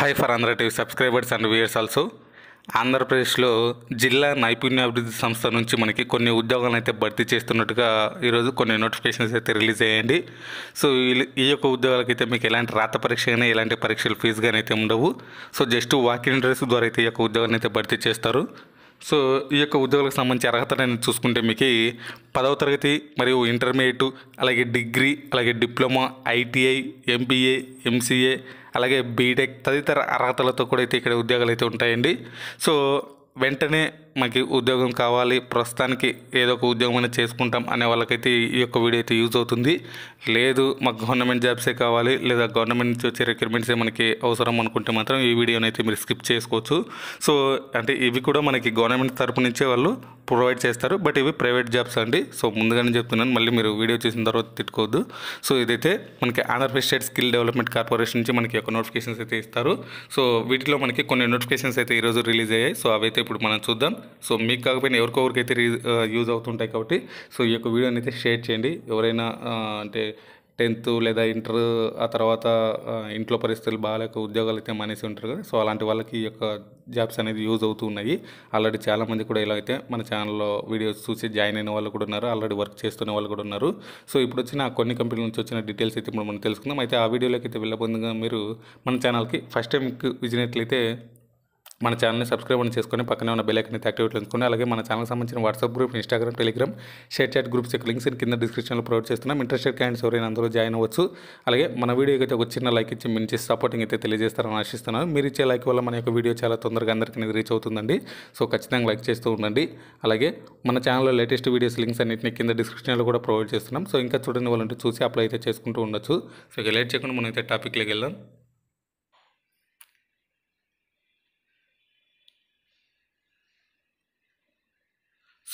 high for అందర్ TV subscribers and viewers also ఆంధ్రప్రదేశ్లో జిల్లా నైపుణ్యాభివృద్ధి సంస్థ నుంచి మనకి కొన్ని ఉద్యోగాలను అయితే భర్తీ చేస్తున్నట్టుగా ఈరోజు కొన్ని నోటిఫికేషన్స్ అయితే రిలీజ్ అయ్యండి సో ఈ యొక్క అయితే మీకు ఎలాంటి రాత పరీక్ష కానీ ఎలాంటి పరీక్షలు ఫీజు కానీ అయితే ఉండవు సో జస్ట్ వాకింగ్ ఇంటర్వ్యూస్ ద్వారా అయితే ఈ యొక్క ఉద్యోగాన్ని అయితే భర్తీ చేస్తారు సో ఈ యొక్క ఉద్యోగులకు సంబంధించి అర్హత నేను చూసుకుంటే మీకు పదవ తరగతి మరియు ఇంటర్మీడియట్ అలాగే డిగ్రీ అలాగే డిప్లొమా ఐటీఐ ఎంబీఏ ఎంసీఏ అలాగే బీటెక్ తదితర అర్హతలతో కూడా అయితే ఇక్కడ ఉద్యోగాలు అయితే ఉంటాయండి సో వెంటనే మనకి ఉద్యోగం కావాలి ప్రస్తుతానికి ఏదో ఒక ఉద్యోగం అనేది చేసుకుంటాం అనే వాళ్ళకైతే ఈ యొక్క వీడియో అయితే యూజ్ అవుతుంది లేదు మాకు గవర్నమెంట్ జాబ్సే కావాలి లేదా గవర్నమెంట్ నుంచి వచ్చే రిక్వైర్మెంట్సే మనకి అవసరం అనుకుంటే మాత్రం ఈ వీడియోని అయితే మీరు స్కిప్ చేసుకోవచ్చు సో అంటే ఇవి కూడా మనకి గవర్నమెంట్ తరపు నుంచే వాళ్ళు ప్రొవైడ్ చేస్తారు బట్ ఇవి ప్రైవేట్ జాబ్స్ అండి సో ముందుగానే చెప్తున్నాను మళ్ళీ మీరు వీడియో చేసిన తర్వాత తిట్టుకోవద్దు సో ఇదైతే మనకి Andhra Pradesh state skill development corporation నుంచి మనకి ఒక నోటిఫికేషన్స్ అయితే ఇస్తారు సో వీటిలో మనకి కొన్ని నోటిఫికేషన్స్ అయితే ఈరోజు రిలీజ్ అయ్యాయి సో అవైతే ఇప్పుడు మనం చూద్దాం సో మీకు కాకపోయినా ఎవరికో అయితే యూజ్ అవుతుంటాయి కాబట్టి సో ఈ యొక్క వీడియోని అయితే షేర్ చేయండి ఎవరైనా అంటే టెన్త్ లేదా ఇంటర్ ఆ తర్వాత ఇంట్లో పరిస్థితులు బాగాలేక ఉద్యోగాలు అయితే మానేసి ఉంటారు కదా సో అలాంటి వాళ్ళకి ఈ యొక్క జాబ్స్ అనేది యూజ్ అవుతూ ఉన్నాయి ఆల్రెడీ చాలామంది కూడా ఇలా అయితే మన ఛానల్లో వీడియోస్ చూసి జాయిన్ అయిన వాళ్ళు కూడా ఉన్నారు ఆల్రెడీ వర్క్ చేస్తున్న వాళ్ళు కూడా ఉన్నారు సో ఇప్పుడు వచ్చిన కొన్ని కంపెనీల నుంచి వచ్చిన డీటెయిల్స్ అయితే ఇప్పుడు మనం తెలుసుకుందాం అయితే ఆ వీడియోలోకి అయితే వెళ్ళబోతుందిగా మీరు మన ఛానల్కి ఫస్ట్ టైం విజినట్లయితే మన ఛానల్ని సబ్స్క్రైబ్ అని చేసుకొని పక్కనే ఉన్న బెల్ ఐకన్ యాక్టివేట్ చేసుకొని అలాగే మన ఛానల్ సంబంధించిన WhatsApp group Instagram Telegram ShareChat groups యొక్క లింక్స్ కింద డిస్క్రిప్షన్లో ప్రొవైడ్ చేస్తున్నాం ఇంట్రెస్టెడ్ క్యాండ్స్ ఎవరైనా అందరూ జాయిన్ అవ్వచ్చు అలాగే మన వీడియోకి అయితే ఒక చిన్న లైక్ ఇచ్చి మించి సపోర్టింగ్ అయితే తెలియజేస్తారని ఆశిస్తున్నాను మీరు ఇచ్చే లైక్ వల్ల మన యొక్క వీడియో చాలా తొందరగా అందరికీ రీచ్ అవుతుందండి సో ఖచ్చితంగా లైక్ చేస్తూ ఉండండి అలాగే మన ఛానల్లో లేటెస్ట్ వీడియోస్ లింక్స్ అన్నింటినీ కింద డిస్క్రిప్షన్లో కూడా ప్రొవైడ్ చేస్తున్నాం సో ఇంకా చూడండి వాళ్ళంటే చూసి అప్లై అయితే చేసుకుంటూ ఉండొచ్చు సో ఇక లేట్ చేయకుండా మనం అయితే టాపిక్లోకి వెళ్దాం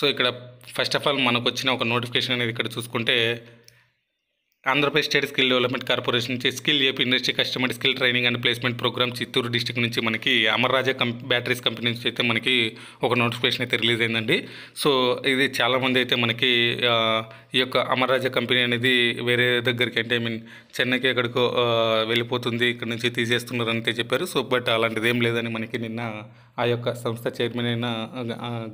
సో ఇక్కడ ఫస్ట్ ఆఫ్ ఆల్ మనకు వచ్చిన ఒక నోటిఫికేషన్ అనేది ఇక్కడ చూసుకుంటే Andhra Pradesh state skill development corporation నుంచి skill AP industry customer skill training and placement programme Chittoor district నుంచి మనకి అమర్రాజా కం బ్యాటరీస్ కంపెనీ నుంచి అయితే మనకి ఒక నోటిఫికేషన్ అయితే రిలీజ్ అయిందండి సో ఇది చాలామంది అయితే మనకి ఈ యొక్క అమర్రాజా కంపెనీ అనేది వేరే దగ్గరికి అంటే ఐ మీన్ చెన్నైకి ఎక్కడికో వెళ్ళిపోతుంది ఇక్కడ నుంచి తీసేస్తున్నారు అయితే చెప్పారు సో బట్ అలాంటిది ఏం లేదని మనకి నిన్న ఆ యొక్క సంస్థ చైర్మన్ అయిన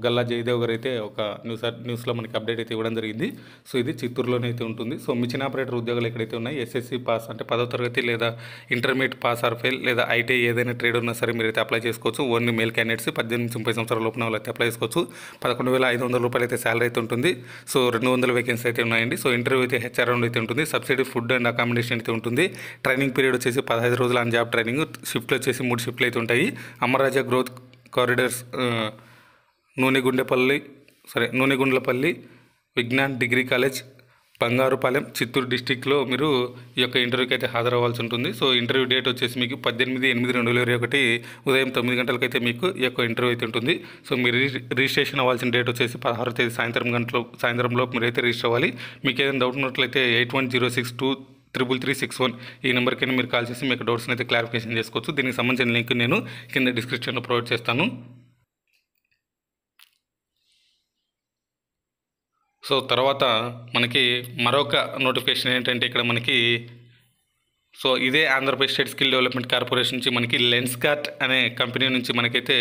గల్లా జయదేవ్ గారు అయితే ఒక న్యూస్ న్యూస్లో మనకి అప్డేట్ అయితే ఇవ్వడం జరిగింది సో ఇది చిత్తూరులోనే అయితే ఉంటుంది సో మిషన్ ఆపరేటర్ ఉద్యోగాలు ఎక్కడైతే ఉన్నాయి ఎస్ఎస్సి పాస్ అంటే పదో తరగతి లేదా ఇంటర్మీడియట్ పాస్ ఆర్ ఫెయిల్ లేదా ఐటీఐ ఏదైనా ట్రేడ్ ఉన్నా సరే మీరు అయితే అప్లై చేసుకోవచ్చు ఓన్లీ మేల్ క్యాండిడేట్స్ పద్దెనిమిది నుంచి ముప్పై సంవత్సరాల లోపల వాళ్ళు అయితే అప్లై చేసుకోవచ్చు పదకొండు వేల ఐదు వందల రూపాయలు అయితే శాలరీ అయితే ఉంటుంది సో రెండు వందల వేకెన్సీ అయితే ఉన్నాయండి సో ఇంటర్వ్యూ అయితే హెచ్ఆర్ రౌండ్ అయితే ఉంటుంది సబ్సిడీ ఫుడ్ అండ్ అకామిడేషన్ అయితే ఉంటుంది ట్రైనింగ్ పీరియడ్ వచ్చేసి పదహైదు రోజులు ఆన్ జాబ్ ట్రైనింగ్ షిఫ్ట్లు వచ్చేసి మూడు షిఫ్ట్లు అయితే ఉంటాయి అమరాజా గ్రోత్ కారిడర్స్ నూనెగుండెపల్లి సరే నూనెగుండ్లపల్లి విజ్ఞాన్ డిగ్రీ కాలేజ్ బంగారుపాలెం చిత్తూరు డిస్టిక్లో మీరు ఈ యొక్క ఇంటర్వ్యూకి అయితే హాజరవ్వాల్సి ఉంటుంది సో ఇంటర్వ్యూ డేట్ వచ్చేసి మీకు పద్దెనిమిది ఎనిమిది రెండు వేల ఇరవై ఒకటి ఉదయం తొమ్మిది గంటలకైతే మీకు ఈ యొక్క ఇంటర్వ్యూ అయితే ఉంటుంది సో మీరు రిజిస్ట్రేషన్ అవ్వాల్సిన డేట్ వచ్చేసి పదహారు తేదీ సాయంత్రం గంటలో మీరు అయితే రిజిస్టర్ అవ్వాలి మీకు ఏదైనా డౌట్ ఉన్నట్లయితే eight one zero six two triple three six one ఈ నెంబర్కైనా మీరు కాల్ చేసి మీకు డౌట్స్ని అయితే క్లారిఫికేషన్ చేసుకోవచ్చు దీనికి సంబంధించిన లింక్ నేను కింద డిస్క్రిప్షన్లో ప్రొవైడ్ చేస్తాను సో తర్వాత మనకి మరొక నోటిఫికేషన్ ఏంటంటే ఇక్కడ మనకి సో ఇదే Andhra Pradesh state skill development corporation నుంచి మనకి లెన్స్ కార్ట్ అనే కంపెనీ నుంచి మనకైతే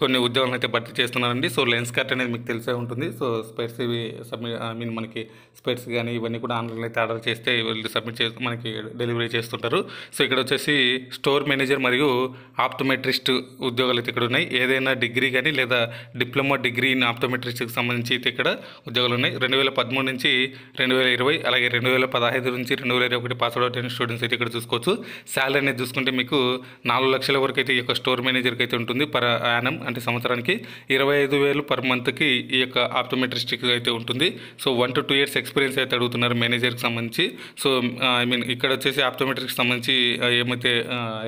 కొన్ని ఉద్యోగాలను అయితే భర్తీ చేస్తున్నారండి సో లెన్స్ కార్ట్ అనేది మీకు తెలిసే ఉంటుంది సో స్పెట్స్ ఇవి సబ్మిట్ ఐ మీన్ మనకి స్పెట్స్ కానీ ఇవన్నీ కూడా ఆన్లైన్ అయితే ఆర్డర్ చేస్తే వీళ్ళు సబ్మిట్ చేసి మనకి డెలివరీ చేస్తుంటారు సో ఇక్కడ వచ్చేసి స్టోర్ మేనేజర్ మరియు ఆప్టోమెట్రిస్ట్ ఉద్యోగాలు అయితే ఇక్కడ ఉన్నాయి ఏదైనా డిగ్రీ కానీ లేదా డిప్లొమా డిగ్రీ ఇన్ ఆప్టోమెట్రిస్ట్కి సంబంధించి అయితే ఇక్కడ ఉద్యోగాలు ఉన్నాయి రెండు వేల పదమూడు నుంచి రెండు వేల ఇరవై అలాగే రెండు వేల పదహైదు నుంచి రెండు వేల ఇరవై ఒకటి పాస్ అవుట్ అయిన స్టూడెంట్స్ అయితే ఇక్కడ చూసుకోవచ్చు శాలరీ అనేది చూసుకుంటే మీకు నాలుగు లక్షల వరకు అయితే ఈ యొక్క స్టోర్ మేనేజర్కి అయితే ఉంటుంది పర్ యానం అంటే సంవత్సరానికి ఇరవై ఐదు వేలు పర్ మంత్కి ఈ యొక్క ఆప్టోమెట్రిస్టిక్ అయితే ఉంటుంది so one to two years experience అయితే అడుగుతున్నారు మేనేజర్కి సంబంధించి సో ఐ మీన్ ఇక్కడ వచ్చేసి ఆప్టోమెట్రిక్స్ సంబంధించి ఏమైతే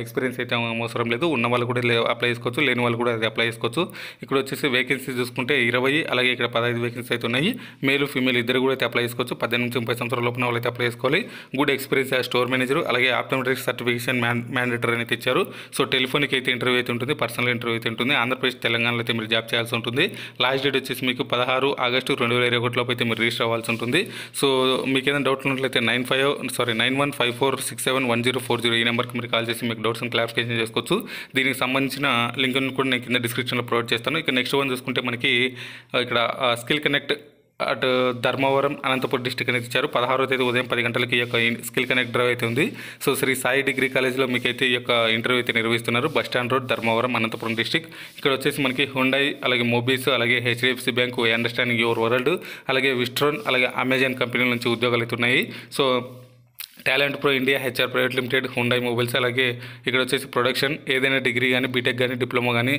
ఎక్స్పీరియన్స్ అయితే అవసరం లేదు ఉన్న వాళ్ళు కూడా అప్లై చేసుకోవచ్చు లేని వాళ్ళు కూడా అది అప్లై చేసుకోవచ్చు ఇక్కడ వచ్చేసి వేకెన్సీ చూసుకుంటే ఇరవై అలాగే ఇక్కడ పదహైదు వేకెన్సీ అయితే ఉన్నాయి మేలు ఫీమేల్ ఇద్దరు కూడా అయితే అప్లై చేసుకోవచ్చు పద్దెనిమిది ముప్పై సంవత్సరాల లోపల వాళ్ళు అయితే అప్లై చేసుకోవాలి గుడ్ ఎక్స్పీరియన్స్ స్టోర్ మేనేజర్ అలాగే ఆప్టోమెట్రిక్ సర్టిఫికేషన్ మ్యాన్ మ్యాండేటరీ అనేది ఇచ్చారు సో టెలిఫోన్కి అయితే ఇంటర్వ్యూ అయితే ఉంటుంది పర్సనల్ ఇంటర్వ్యూ అయితే ఉంటుంది ఆంధ్రప్రదేశ్ తెలంగాణలో అయితే మీరు జాబ్ చేయాల్సి ఉంటుంది లాస్ట్ డేట్ వచ్చేసి మీకు పదహారు ఆగస్టు రెండు వేల ఇరవై ఒకటిలోపు అయితే మీరు రిజిస్టర్ అవ్వాల్సి ఉంటుంది సో మీకు ఏదైనా డౌట్ ఉన్నట్లయితే nine five sorry nine one five four six seven one zero four zero ఈ నెంబర్కి మీరు కాల్ చేసి మీకు డౌట్స్ని క్లారిఫికేషన్ చేసుకోవచ్చు దీనికి సంబంధించిన లింక్ను కూడా నేను కింద డిస్క్రిప్షన్లో ప్రొవైడ్ చేస్తాను ఇక నెక్స్ట్ వన్ చూసుకుంటే మనకి ఇక్కడ స్కిల్ కనెక్ట్ అటు ధర్మవరం అనంతపురం డిస్టిక్ అనేది ఇచ్చారు పదహారో తేదీ ఉదయం పది గంటలకి ఈ యొక్క స్కిల్ కనెక్ట్ డ్రైవ్ అయితే ఉంది సో శ్రీ సాయి డిగ్రీ కాలేజ్లో మీకు అయితే ఈ యొక్క ఇంటర్వ్యూ అయితే నిర్వహిస్తున్నారు bus stand road Dharmavaram Anantapuram district ఇక్కడ వచ్చేసి మనకి హుండై అలాగే మోబీస్ అలాగే HDFC bank understanding your world అలాగే విస్ట్రోన్ అలాగే అమెజాన్ కంపెనీల నుంచి ఉద్యోగాలు అయితే ఉన్నాయి so talent pro India HR private limited Hyundai mobiles అలాగే ఇక్కడ వచ్చేసి ప్రొడక్షన్ ఏదైనా డిగ్రీ కానీ బీటెక్ కానీ డిప్లొమా కానీ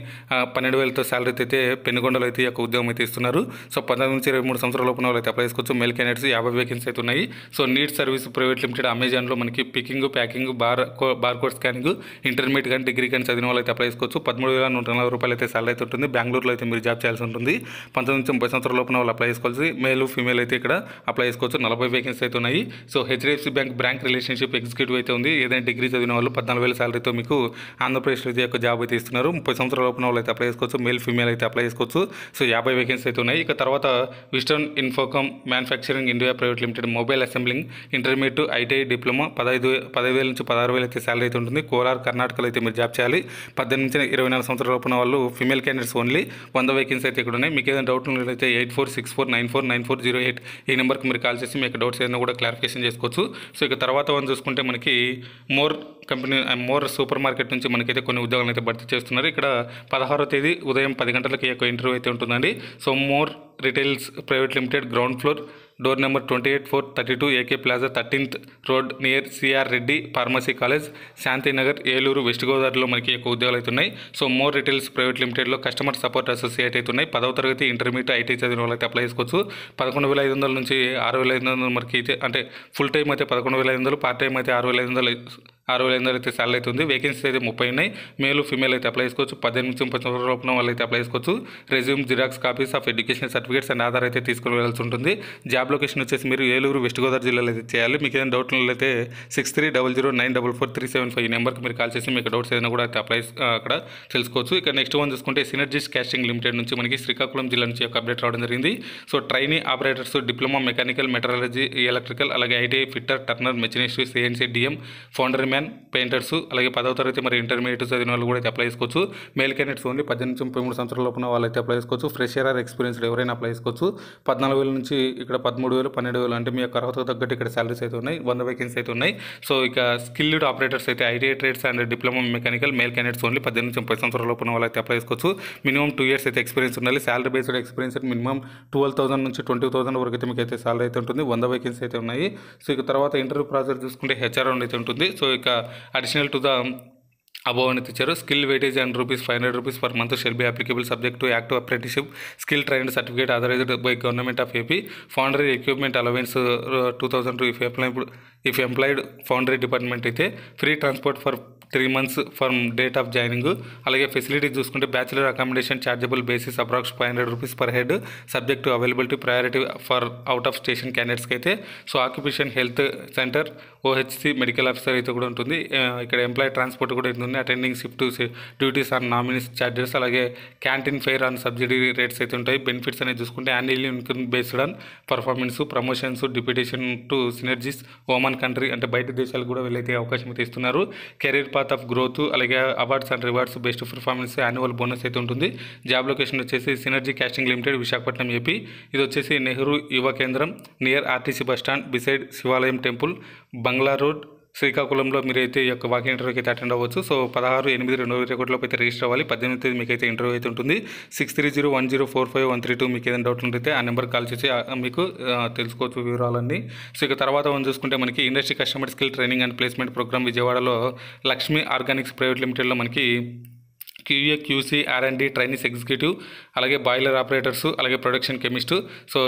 పన్నెండు వేలతో శాలరీ అయితే పెనుగొండలో అయితే ఒక ఉద్యోగం అయితే ఇస్తున్నారు సో పంతొమ్మిది నుంచి ఇరవై మూడు సంవత్సరాల లోపల అయితే అప్లై చేసుకోవచ్చు మెల్ క్యాండిడేట్స్ యాభై వేకెన్సీ అయితే ఉన్నాయి so neat service private limited అమెజాన్లో మనకి picking packing bar bar code scanning intermediate కానీ డిగ్రీ కానీ చదివిన వాళ్ళు అయితే అప్లై చేసుకోవచ్చు పదమూడు వేల నూట నలభై రూపాయలు అయితే శాలరీ అయితే ఉంటుంది బెంగళూరులో అయితే మీరు జాబ్ చేయాల్సి ఉంటుంది పంతొమ్మిది నుంచి ముప్పై సంవత్సరాల లోపల వాళ్ళు అప్లై చేసుకోవచ్చు మేలు ఫీమేల్ అయితే ఇక్కడ అప్లై చేసుకోవచ్చు నలభై వేకెన్సీ అయితే ఉన్నాయి so HDFC bank rank relationship executive అయితే ఉంది ఏదైనా డిగ్రీ చదివిన వాళ్ళు పద్నాలుగు వేల శాలరీతో మీకు ఆంధ్రప్రదేశ్లో ఇది యొక్క జాబ్ అయితే ఇస్తున్నారు ముప్పై సంవత్సరాల లోపల వాళ్ళు అయితే అప్లై చేసుకోవచ్చు మేల్ ఫీమేల్ అయితే అప్లై చేసుకోవచ్చు సో యాభై వేకెన్సీ అయితే ఉన్నాయి ఇక తర్వాత Wistron Infocomm manufacturing India private limited mobile assembling intermediate ITI diploma పదహైదు పదహైదు వేల నుంచి పదహారు వేలు అయితే శాలరీ అయితే ఉంటుంది కోలార్ కర్ణాటకలో అయితే మీరు జాబ్ చేయాలి పద్దెనిమిది నుంచి ఇరవై నాలుగు సంవత్సరాల లోపల వాళ్ళు ఫీమేల్ క్యాండిడేట్స్ ఓన్లీ వంద వేకెన్సీ అయితే ఇక్కడ ఉన్నాయి మీకు ఏదైనా డౌట్ ఉన్నట్లయితే eight four six four nine four nine four zero eight ఈ నెంబర్కి మీరు కాల్ చేసి మీకు డౌట్స్ ఏదైనా కూడా క్లారిఫికేషన్ చేసుకోవచ్చు సో ఇక ఇంకా తర్వాత వన్ చూసుకుంటే మనకి More company More supermarket నుంచి మనకైతే కొన్ని ఉద్యోగాలను అయితే భర్తీ చేస్తున్నారు ఇక్కడ పదహారో తేదీ ఉదయం పది గంటలకి యొక్క ఇంటర్వ్యూ అయితే ఉంటుందండి so More retails private limited ground floor door number twenty eight four thirty two AK plaza thirteenth road near CR Reddy pharmacy college Shantinagar Eluru west గోదావరిలో మనకి ఎక్కువ ఉద్యోగాలు అవుతున్నాయి సో మోర్ రిటైల్స్ ప్రైవేట్ లిమిటెడ్లో కస్టమర్ సపోర్ట్ అసోసియేట్ అవుతున్నాయి పదవ తరగతి ఇంటర్మీడియట్ ఐటీ చదివిన వాళ్ళకి అప్లై చేసుకోవచ్చు పదకొండు వేల ఐదు వందల నుంచి ఆరు వేల ఐదు వందల మనకి అయితే అంటే ఫుల్ టైం అయితే పదకొండు వేల ఐదు వందలు పార్ట్ టైం అయితే ఆరు వేల ఐదు వందలు ఆరు వేల ఎనిమిది అయితే సాలరీ అయితే ఉంది వేకెన్సీ అయితే ముప్పై ఉన్నాయి మేలు ఫీమేల్ అయితే అప్లై చేసుకోవచ్చు పద్దెనిమిది నుంచి పద్దెనిమిది లోపల వాళ్ళు అయితే అప్లై చేసుకోవచ్చు resume xerox copies of education certificates and Aadhaar అయితే తీసుకుని వెళ్ళాల్సి ఉంటుంది జాబ్ లొకేషన్ వచ్చేసి మీరు ఏలూరు వెస్ట్ గోదావరి జిల్లాలో అయితే చేయాలి మీకు ఏదైనా డౌట్ అయితే six three double zero nine double four three seven five ఈ నెంబర్కి మీరు కాల్ చేసి మీకు డౌట్స్ ఏదైనా కూడా అయితే అప్లై అక్కడ తెలుసుకోవచ్చు ఇక నెక్స్ట్ వన్ చూసుకుంటే సినర్జీస్ క్యాస్టింగ్ లిమిటెడ్ నుంచి మనకి శ్రీకాకుళం జిల్లా నుంచి ఒక అప్డేట్ రావడం జరిగింది so trainee operators diploma mechanical metallurgy electrical అలాగే ITI fitter turner machinist CNC DM founder man man painters అలాగే పదవ తరగతి మరి ఇంటర్మీడియట్ చదివిన వాళ్ళు కూడా అయితే అప్లై చేసుకోవచ్చు మేల్ క్యాండిడేట్స్ ఓన్లీ పద్దెనిమిది ముప్పై మూడు సంవత్సరాల ఉన్న వాళ్ళు అయితే అప్లై చేసుకోవచ్చు ఫ్రెష్ ఇయర్ ఎక్స్పీరియన్స్ ఎవరైనా అప్లై చేసుకోవచ్చు పద్నాలుగు వేల నుంచి ఇక్కడ పదమూడు వేలు పన్నెండు వేలు అంటే మీ యొక్క అర్హత తగ్గట్టు ఇక్కడ శాలరీస్ అయితే ఉన్నాయి వంద వేకెన్సీ అయితే ఉన్నాయి సో ఇక స్కిల్డ్ ఆపరేటర్స్ అయితే ITI trades and diploma mechanical male candidates only పద్దెనిమిది ముప్పై సంవత్సరాల ఉన్న వాళ్ళు అయితే అప్లై చేసుకోవచ్చు మినిమం టూ ఇయర్స్ అయితే ఎక్స్పీరియన్స్ ఉండాలి salary based experience minimum twelve thousand నుంచి ట్వంటీ థౌసండ్ వరకు అయితే మీకు అయితే శాలరీ అయితే ఉంటుంది వంద వేకెన్సీ అయితే ఉన్నాయి సో ఇక తర్వాత ఇంటర్వ్యూ ప్రాసెస్ చూసుకుంటే హెచ్ఆర్ అయితే ఉంటుంది సో ఇక కనుక additional to the above and teacher skill weightage and rupees 500 rupees per month shall be applicable subject to act of apprenticeship skill trained certificate authorized by government of ap foundry equipment allowance uh, 2000 if applied if employed foundry department అయితే free transport for three months from date of joining అలాగే facility చూసుకుంటే bachelor accommodation chargeable basis approx five hundred rupees per head subject availability priority for out of station క్యాండిడేట్స్కి అయితే so occupation health centre OHC medical officer అయితే కూడా ఉంటుంది ఇక్కడ employee transport కూడా ఉంటుంది attending shift duties on nominees charges అలాగే canteen fare on subsidy rates అయితే ఉంటాయి బెనిఫిట్స్ అనేది చూసుకుంటే annual income based on performance promotions deputation to synergies Oman country అంటే బయట దేశాలు కూడా వెళ్ళైతే అవకాశం అయితే ఇస్తున్నారు కెరీర్ పాత్ ఆఫ్ గ్రోత్ అలాగే awards and rewards best performance annual bonus అయితే ఉంటుంది జాబ్ లొకేషన్ వచ్చేసి synergy casting limited Visakhapatnam AP ఇది వచ్చేసి Nehru Yuva Kendram near RTC bus stand beside Shivalayam temple బంగ్లా రోడ్ శ్రీకాకుళంలో మీరైతే ఈ యొక్క వాక్ ఇంటర్వ్యూకి అయితే అటెండ్ అవ్వచ్చు సో పదహారు ఎనిమిది రెండు వేల ఒకటిలో అయితే రిజిస్టర్ అవ్వాలి పద్దెనిమిది తేదీ మీకు అయితే ఇంటర్వ్యూ అయితే ఉంటుంది six three zero one zero four five one three two మీకు ఏదైనా డౌట్ ఉంటే ఆ నెంబర్ కాల్ చేసి మీకు తెలుసుకోవచ్చు వివరాలన్నీ సో ఇక తర్వాత మనం చూసుకుంటే మనకి industry customer skill training and placement program విజయవాడలో లక్ష్మీ ఆర్గానిక్స్ ప్రైవేట్ లిమిటెడ్లో మనకి QA QC D trainings executive అలాగే బాయిలర్ ఆపరేటర్స్ అలాగే production chemist so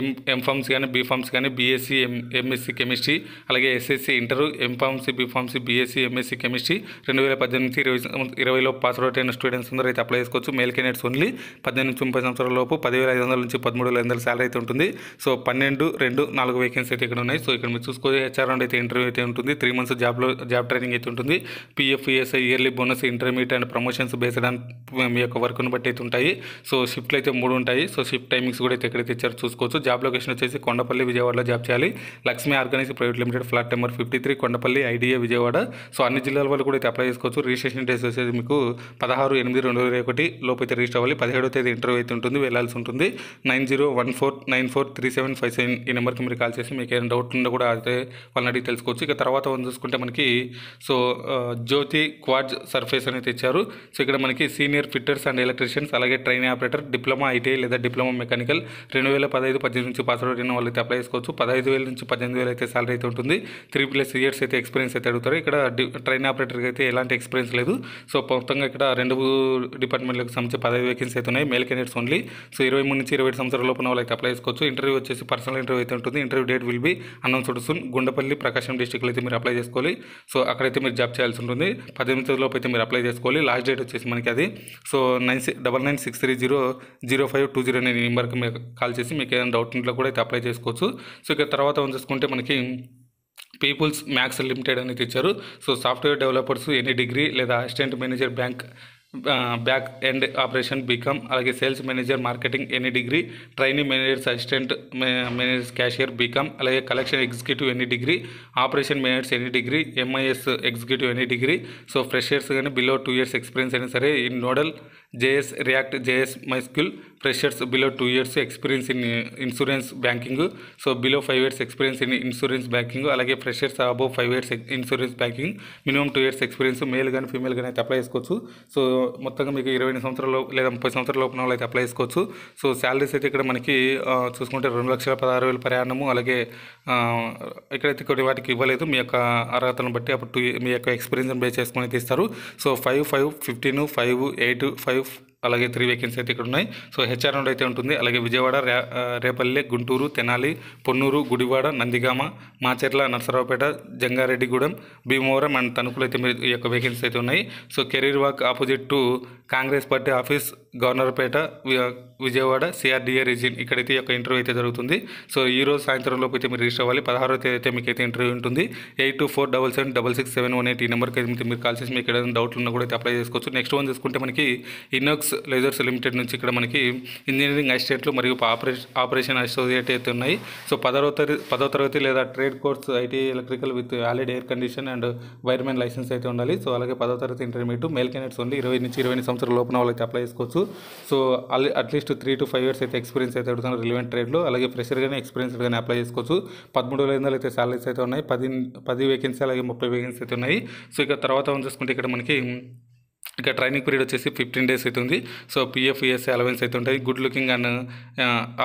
M M Pharms కానీ బీఫామ్స్ కానీ బీఎస్సీ ఎం ఎంఎస్సీ కెమిస్ట్రీ అలాగే SSC inter M Pharms B Pharms BSc MSc chemistry రెండు వేల పద్దెనిమిది ఇరవై ఇరవైలో పాస్ అవుట్ అయిన స్టూడెంట్స్ అందరూ అయితే అప్లై చేసుకోవచ్చు మేల్ క్యాండిడేట్స్ ఓన్లీ పద్దెనిమిది నుంచి ముప్పై సంవత్సరాల లోపు పదివేల ఐదు వందల నుంచి పదమూడు వేల ఐదు వందల శాలరీ అయితే ఉంటుంది సో పన్నెండు రెండు నాలుగు వేకెన్సీ అయితే ఇక్కడ ఉన్నాయి సో ఇక్కడ మీరు చూసుకోవచ్చు హెచ్ఆర్ అండ్ అయితే ఇంటర్వ్యూ అయితే ఉంటుంది త్రీ మంత్స్ జాబ్లో జాబ్ ట్రైనింగ్ అయితే ఉంటుంది PF yearly bonus intermediate and promotion promotions based on మీ యొక్క వర్క్ను బట్టి అయితే ఉంటాయి సో షిఫ్ట్లు అయితే మూడు ఉంటాయి సో షిఫ్ట్ టైమింగ్స్ కూడా అయితే ఎక్కడైతే ఇచ్చారు చూసుకోవచ్చు జాబ్ లొకేషన్ వచ్చేసి కొండపల్లి విజయవాడలో జాబ్ చేయాలి Lakshmi organise private limited flat number fifty three Kondapalli IDA Vijayawada so అన్ని జిల్లాల వాళ్ళు కూడా అయితే అప్లై చేసుకోవచ్చు రిజిస్ట్రేషన్ డేస్ వచ్చేసి మీకు పదహారు ఎనిమిది రెండు వేల ఒకటి లోపైతే రిజిస్టర్ అవ్వాలి పదిహేడో తేదీ ఇంటర్వ్యూ అయితే ఉంటుంది వెళ్ళాల్సి ఉంటుంది nine zero one four nine four three seven five seven ఈ నెంబర్కి మీరు కాల్ చేసి మీకు ఏమైనా డౌట్ ఉందో కూడా అయితే వాళ్ళని అడిగి తెలుసుకోవచ్చు ఇక తర్వాత వన్ చూసుకుంటే మనకి సో జ్యోతి క్వాడ్జ్ సర్ఫేస్ అనేది ఇచ్చారు సో ఇక్కడ మనకి సీనియర్ ఫిట్టర్స్ అండ్ ఎలక్ట్రీషియన్స్ అలాగే ట్రైన్ ఆపరేటర్ డిప్లొమా ఐటీఐ లేదా డిప్లొమా మెకానికల్ రెండు వేల పదహైదు పద్దెనిమిది నుంచి పాస్ అవుట్ అయిన వాళ్ళు అయితే అప్లై చేసుకోవచ్చు పదహైదు వేల నుంచి పద్దెనిమిది వేలు అయితే సాలరీ అయితే ఉంటుంది త్రీ ప్లస్ ఇయర్స్ అయితే ఎక్స్పీరియన్స్ అయితే అడుగుతారు ఇక్కడ ట్రైన్ ఆపరేటర్కి అయితే ఎలాంటి ఎక్స్పీరియన్స్ లేదు సో మొత్తంగా ఇక్కడ రెండు డిపార్ట్మెంట్లకు సంబంధించి పదహైదు వేకెన్సీ అయితే ఉన్నాయి మెయిల్ కెండిడేట్స్ ఓన్లీ సో ఇరవై మూడు నుంచి ఇరవై ఏడు సంవత్సరాల లోపల వాళ్ళు అయితే అప్లై చేసుకోవచ్చు ఇంటర్వ్యూ వచ్చేసి పర్సనల్ ఇంటర్వ్యూ అయితే ఉంటుంది interview date will be announce soon Gundapalli ప్రకాశం డిస్టిక్లో అయితే మీరు అప్లై చేసుకోవాలి సో అక్కడైతే మీరు జాబ్ చేయాల్సి ఉంటుంది పద్దెనిమిది లోపు అయితే మీరు అప్లై చేసుకోవాలి లాస్ట్ డేట్ వచ్చేసి మనకి అది so nine double nine six three zero zero five two zero nine నెంబర్కి మీరు కాల్ చేసి మీకు ఏదైనా డౌట్ ఉంటే కూడా అయితే అప్లై చేసుకోవచ్చు సో ఇక తర్వాత చూసుకుంటే మనకి పీపుల్స్ మ్యాక్స్ లిమిటెడ్ అనేది ఇచ్చారు so software developers any degree లేదా assistant manager bank back end operation BCom అలాగే sales manager marketing any degree training managers assistant managers cashier BCom అలాగే collection executive any degree operation managers any degree MIS executive any degree so freshers కానీ below two years experience అయినా సరే ఈ node JS react JS MySQL freshers below two years experience in insurance banking so below five years experience in insurance banking అలాగే freshers above five years insurance banking minimum two years experience male కానీ female కానీ అయితే apply చేసుకోవచ్చు so మొత్తంగా మీకు ఇరవై ఎనిమిది సంవత్సరాలు లేదా ముప్పై సంవత్సరాల లోపల అయితే అప్లై చేసుకోవచ్చు సో శాలరీస్ అయితే ఇక్కడ మనకి చూసుకుంటే రెండు లక్షల పదహారు వేల ప్రయాణము అలాగే ఇక్కడైతే కొన్ని వాటికి ఇవ్వలేదు మీ యొక్క అర్హతను బట్టి అప్పుడు టూ మీ యొక్క ఎక్స్పీరియన్స్ బేస్ చేసుకుని తీస్తారు so five five fifteen five eight five అలాగే త్రీ వేకెన్సీ అయితే ఇక్కడ ఉన్నాయి సో హెచ్ఆర్ నుండి అయితే ఉంటుంది అలాగే విజయవాడ రేపల్లె గుంటూరు తెనాలి పొన్నూరు గుడివాడ నందిగామ మాచెర్ల నర్సరావుపేట జంగారెడ్డిగూడెం భీమవరం అండ్ తణుకులు అయితే ఈ యొక్క వేకెన్సీ అయితే ఉన్నాయి so career walk opposite to Congress party office Governorpet Vijayawada CRDA region ఇక్కడైతే యొక్క ఇంటర్వ్యూ అయితే జరుగుతుంది సో ఈ రోజు సాయంత్రం లోపు అయితే మీరు రిజిస్టర్ అవ్వాలి పదహారో తేదీ అయితే మీకు అయితే ఇంటర్వ్యూ ఉంటుంది eight two four double seven double six seven one eight ఈ నెంబర్కి అయితే మీరు కాల్ చేసి మీకు ఏదైనా డౌట్లు ఉన్నా కూడా అయితే అప్లై చేసుకోవచ్చు నెక్స్ట్ వన్ చూసుకుంటే మనకి ఇన్నోక్స్ లేజర్స్ లిమిటెడ్ నుంచి ఇక్కడ మనకి ఇంజనీరింగ్ అసిస్టెంట్లు మరియు ఆపరేషన్ ఆపరేషన్ అసోసియేట్ అయితే ఉన్నాయి సో పదవ తరగతి పదో తరగతి లేదా trade course IT electrical with valid air condition and wiremen licence అయితే ఉండాలి సో అలాగే పదో తరగతి ఇంటర్మీడియట్ మేల్ కెనెట్స్ ఉంది ఇరవై నుంచి ఇరవై సంవత్సరాల లోపల వాళ్ళకి అప్లై చేసుకోవచ్చు so at least next three to five years అయితే ఎక్స్పీరియన్స్ అయితే అడుగుతున్నారు రిలవెంట్ ట్రేడ్లో అలాగే ఫ్రెషర్ కానీ ఎక్స్పీరియన్స్ కానీ అప్లై చేసుకోవచ్చు పదమూడు వేల అయితే సాలరీస్ అయితే ఉన్నాయి పది పది వేకెన్సీ అలాగే ముప్పై వేకెన్సీ అయితే ఉన్నాయి సో ఇక తర్వాత మనం చూసుకుంటే ఇక్కడ మనకి ఇక ట్రైనింగ్ పీరియడ్ వచ్చేసి ఫిఫ్టీన్ డేస్ అయితే ఉంది సో పీఎఫ్ ఈఎస్ఏ అలవెన్స్ అయితే ఉంటాయి good looking and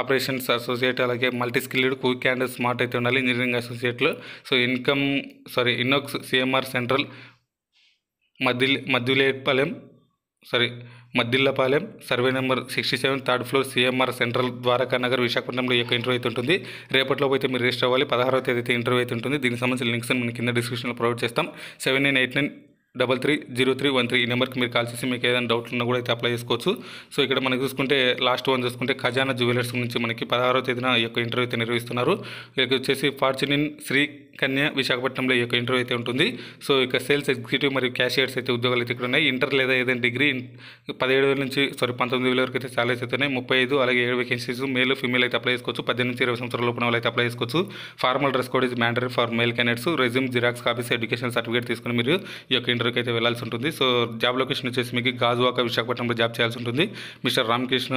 operations associate అలాగే multi skilled cook and smart అయితే ఉండాలి ఇంజనీరింగ్ అసోసియేట్లో so income sorry Innox CMR central మధ్య Maddulepalem sorry Maddilapalem survey number sixty seven third floor CMR central Dwaraka Nagar విశాఖపట్నంలో యొక్క ఇంటర్వ్యూ అయితే ఉంటుంది రేపట్లో అయితే మీరు రిజిస్టర్ అవ్వాలి పదహారవ తేదీ అయితే ఇంటర్వ్యూ అయితే ఉంటుంది దీనికి సంబంధించిన లింక్స్ నేను కింద డిస్క్రిప్షన్లో ప్రొవైడ్ చేస్తాం seven nine eight nine double three zero three one three ఈ నెంబర్కి మీరు కాల్ చేసి మీకు ఏదైనా డౌట్ ఉన్నా కూడా అయితే అప్లై చేసుకోవచ్చు సో ఇక్కడ మనకి చూసుకుంటే లాస్ట్ వన్ చూసుకుంటే ఖజానా జ్యువెలర్స్ నుంచి మనకి పదహారో తేదీన ఈ యొక్క ఇంటర్వ్యూ అయితే నిర్వహిస్తున్నారు ఇక వచ్చేసి ఫార్చునిన్ శ్రీ కన్య విశాఖపట్నంలో ఈ యొక్క ఇంటర్వ్యూ అయితే ఉంటుంది సో ఇక సేల్స్ ఎగ్జిక్యూటివ్ మరియు క్యాషియర్స్ అయితే ఉద్యోగాలు అయితే ఇక్కడ ఉన్నాయి ఇంటర్ లేదా ఏదైనా డిగ్రీ పదిహేడు వేల నుంచి సారీ పంతొమ్మిది వేల వరకు అయితే సాలరీస్ అయితే ఉన్నాయి ముప్పై ఐదు అలాగే ఏడు వేకెన్సీస్ మేల్ ఫీమేల్ అయితే అప్లై చేసుకోవచ్చు పద్దెనిమిది నుంచి ఇరవై సంవత్సరాల లోపల అయితే అప్లై చేసుకోవచ్చు formal dress code is mandatory for male candidates resume xerox copies education certificate తీసుకుని మీరు ఈ యొక్క ఇంటర్వ్యూ ఇంటర్వ్యూకి అయితే వెళ్ళాల్సి ఉంటుంది సో జాబ్ లొకేషన్ వచ్చేసి మీకు గాజువాక విశాఖపట్నంలో జాబ్ చేయాల్సి ఉంటుంది mister Ramakrishna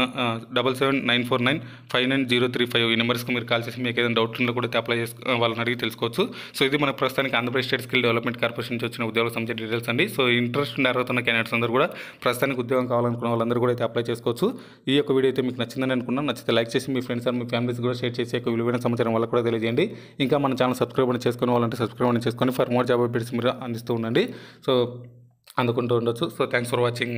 double seven nine four nine five nine zero three five ఈ నెంబర్స్కి మీరు కాల్ చేసి మీకు ఏదైనా డౌట్ ఉన్నా కూడా అప్లై చేసి వాళ్ళని అడిగి తెలుసుకోవచ్చు సో ఇది మన ప్రస్తుతానికి Andhra Pradesh state skill development corporation నుంచి వచ్చిన ఉద్యోగ సంబంధించిన డీటెయిల్స్ అండి సో ఇంట్రెస్ట్ ఉండే అర్హతన్న క్యాండిడేట్స్ అందరూ కూడా ప్రస్తుతానికి ఉద్యోగం కావాలనుకున్న వాళ్ళందరూ కూడా అయితే అప్లై చేసుకోవచ్చు ఈ యొక్క వీడియో అయితే మీకు నచ్చిందని అనుకున్నాను నచ్చితే లైక్ చేసి మీ ఫ్రెండ్స్ మీ ఫ్యామిలీస్ కూడా షేర్ చేసి విలువైన సమాచారం వల్ల కూడా తెలియజేయండి ఇంకా మన ఛానల్ సబ్స్క్రైబ్ చేసుకుని వాళ్ళంటే సబ్స్క్రైబ్ చేసుకొని ఫర్ మోర్ జాబ్ అప్డేట్స్ మీరు అందిస్తూ ఉండండి సో సో అందుకుంటూ ఉండొచ్చు సో థ్యాంక్స్ ఫర్ వాచింగ్